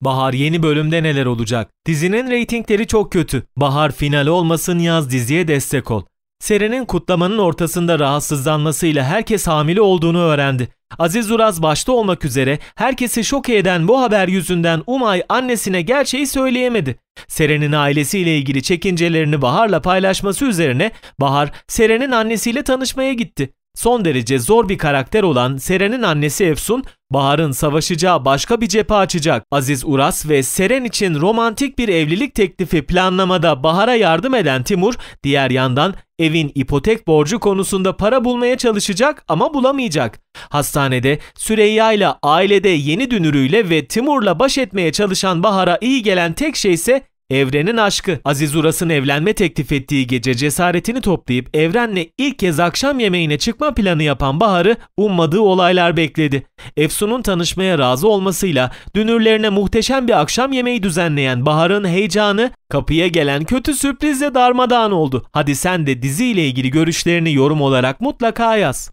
Bahar yeni bölümde neler olacak? Dizinin reytingleri çok kötü. Bahar final olmasın yaz diziye destek ol. Seren'in kutlamanın ortasında rahatsızlanmasıyla herkes hamile olduğunu öğrendi. Aziz Uraz başta olmak üzere herkesi şok eden bu haber yüzünden Umay annesine gerçeği söyleyemedi. Seren'in ailesiyle ilgili çekincelerini Bahar'la paylaşması üzerine Bahar Seren'in annesiyle tanışmaya gitti. Son derece zor bir karakter olan Seren'in annesi Efsun Bahar'ın savaşacağı başka bir cephe açacak. Aziz Uras ve Seren için romantik bir evlilik teklifi planlamada Bahar'a yardım eden Timur, diğer yandan evin ipotek borcu konusunda para bulmaya çalışacak ama bulamayacak. Hastanede Süreyya ile ailede yeni dünürüyle ve Timur'la baş etmeye çalışan Bahar'a iyi gelen tek şey ise Evrenin aşkı. Aziz Uras'ın evlenme teklif ettiği gece cesaretini toplayıp Evren'le ilk kez akşam yemeğine çıkma planı yapan Bahar'ı ummadığı olaylar bekledi. Efsun'un tanışmaya razı olmasıyla dünürlerine muhteşem bir akşam yemeği düzenleyen Bahar'ın heyecanı kapıya gelen kötü sürprizle darmadağın oldu. Hadi sen de diziyle ilgili görüşlerini yorum olarak mutlaka yaz.